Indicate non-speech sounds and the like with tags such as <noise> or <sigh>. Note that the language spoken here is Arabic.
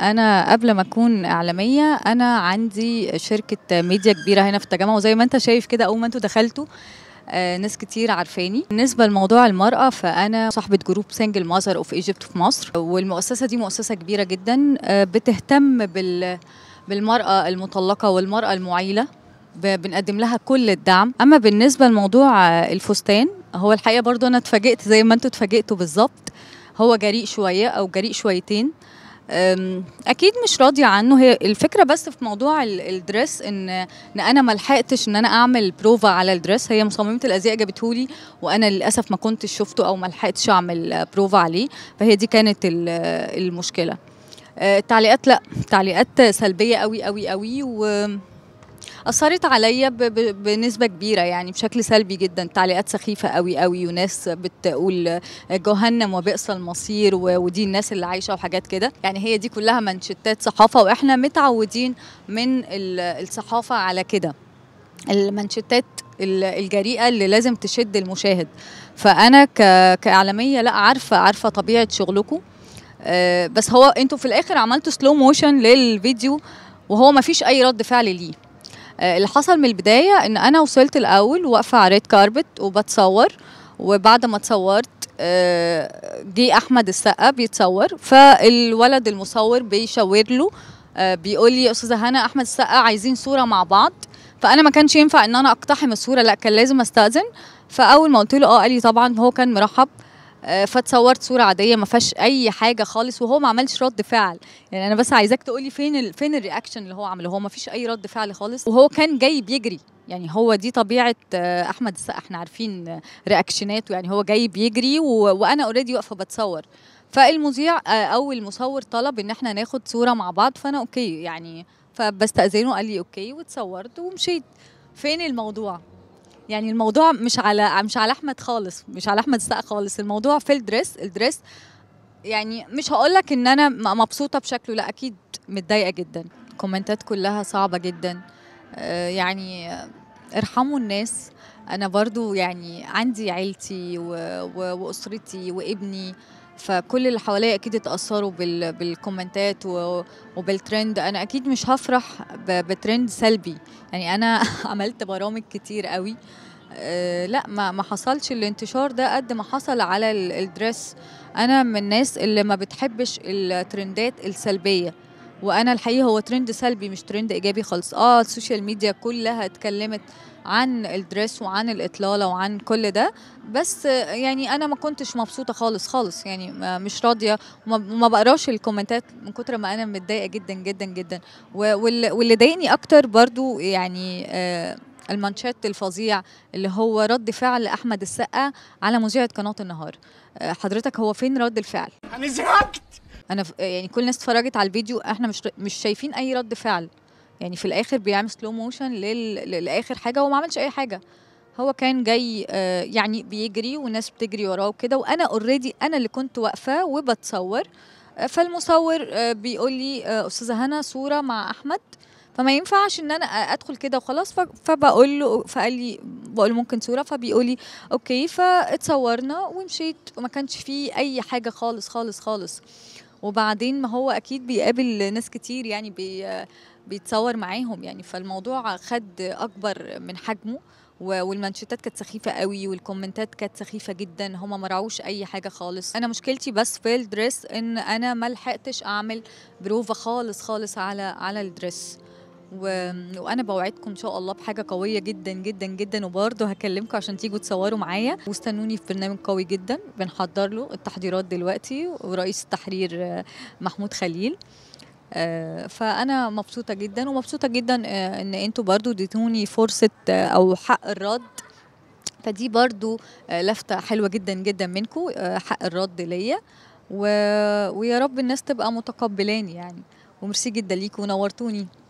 انا قبل ما اكون اعلاميه انا عندي شركه ميديا كبيره هنا في التجمع وزي ما انت شايف كده اول ما انتوا دخلتوا آه، ناس كتير عارفاني بالنسبه لموضوع المراه فانا صاحبه جروب سنجل ماذر اوف ايجيبت في مصر والمؤسسه دي مؤسسه كبيره جدا آه، بتهتم بال بالمراه المطلقه والمراه المعيله بنقدم لها كل الدعم اما بالنسبه لموضوع الفستان هو الحقيقه برضو انا اتفاجئت زي ما انتوا اتفاجئتوا بالظبط هو جريء شويه او جريء شويتين اكيد مش راضيه عنه هي الفكره بس في موضوع الدرس ان ان انا ما لحقتش ان انا اعمل بروفا على الدرس هي مصممه الازياء جابته لي وانا للاسف ما كنتش شفته او ما لحقتش اعمل بروفا عليه فهي دي كانت المشكله أه، التعليقات لا تعليقات سلبيه قوي قوي قوي و اثرت عليا بنسبه كبيره يعني بشكل سلبي جدا تعليقات سخيفه قوي قوي وناس بتقول جهنم وبئس المصير ودي الناس اللي عايشه وحاجات كده يعني هي دي كلها منشتات صحافه واحنا متعودين من الصحافه على كده المنشتات الجريئه اللي لازم تشد المشاهد فانا كاعلاميه لا عارفه عارفه طبيعه شغلكم آه، بس هو انتوا في الاخر عملتوا سلو موشن للفيديو وهو ما فيش اي رد فعل ليه آه، اللي حصل من البدايه ان انا وصلت الاول واقفه على ريد كاربت وبتصور وبعد ما اتصورت آه، جه احمد السقا بيتصور فالولد المصور بيشاور له آه، بيقول لي يا استاذه هنا احمد السقا عايزين صوره مع بعض فانا ما كانش ينفع ان انا اقتحم الصوره لا كان لازم استاذن فاول ما قلت له اه قال لي طبعا هو كان مرحب آه، فاتصورت صوره عاديه ما فيهاش اي حاجه خالص وهو ما عملش رد فعل يعني انا بس عايزاك تقولي فين الـ فين الرياكشن اللي هو عمله هو ما فيش اي رد فعل خالص وهو كان جاي بيجري يعني هو دي طبيعه آه، احمد السقا احنا عارفين رياكشناته يعني هو جاي بيجري و... وانا اوريدي واقفه بتصور فالمذيع آه، او المصور طلب ان احنا ناخد صوره مع بعض فانا اوكي يعني فبستاذنه قال لي اوكي وتصورت ومشيت فين الموضوع يعني الموضوع مش على مش على احمد خالص مش على احمد السقا خالص الموضوع في الدريس الدريس يعني مش هقول لك ان انا مبسوطه بشكله لا اكيد متضايقه جدا الكومنتات كلها صعبه جدا آه، يعني ارحموا الناس انا برضو يعني عندي عيلتي و... و... واسرتي وابني فكل اللي حواليا اكيد اتاثروا بال... بالكومنتات و... وبالترند انا اكيد مش هفرح ب... بترند سلبي يعني انا <laughs> عملت برامج كتير قوي أه لا ما ما حصلش الانتشار ده قد ما حصل على الدرس انا من الناس اللي ما بتحبش الترندات السلبيه وانا الحقيقه هو ترند سلبي مش ترند ايجابي خالص اه السوشيال ميديا كلها اتكلمت عن الدريس وعن الاطلاله وعن كل ده بس يعني انا ما كنتش مبسوطه خالص خالص يعني مش راضيه وما بقراش الكومنتات من كتر ما انا متضايقه جدا جدا جدا واللي ضايقني اكتر برضو يعني آه، المانشيت الفظيع اللي هو رد فعل احمد السقا على مذيعه قناه النهار آه، حضرتك هو فين رد الفعل انا زهقت انا يعني كل الناس اتفرجت على الفيديو احنا مش مش شايفين اي رد فعل يعني في الاخر بيعمل سلو موشن لاخر حاجه هو ما عملش اي حاجه هو كان جاي آه، يعني بيجري والناس بتجري وراه وكده وانا اوريدي انا اللي كنت واقفه وبتصور آه، فالمصور آه، بيقول لي استاذه هنا صوره مع احمد فما ينفعش ان انا ادخل كده وخلاص فبقول له فقال لي بقول له ممكن صوره فبيقول لي اوكي فاتصورنا ومشيت وما كانش فيه اي حاجه خالص خالص خالص وبعدين ما هو اكيد بيقابل ناس كتير يعني بي بيتصور معاهم يعني فالموضوع خد اكبر من حجمه والمانشيتات كانت سخيفه قوي والكومنتات كانت سخيفه جدا هما ما راعوش اي حاجه خالص انا مشكلتي بس في الدريس ان انا ما لحقتش اعمل بروفه خالص خالص على على الدريس و... وانا بوعدكم ان شاء الله بحاجه قويه جدا جدا جدا وبرده هكلمكم عشان تيجوا تصوروا معايا واستنوني في برنامج قوي جدا بنحضر له التحضيرات دلوقتي ورئيس التحرير محمود خليل آه، فانا مبسوطه جدا ومبسوطه جدا آه، ان انتوا برضو اديتوني فرصه آه، او حق الرد فدي برضو لفتة حلوة جدا جدا منكم حق الرد ليا و... ويا رب الناس تبقى متقبلاني يعني ومرسي جدا ليكم ونورتوني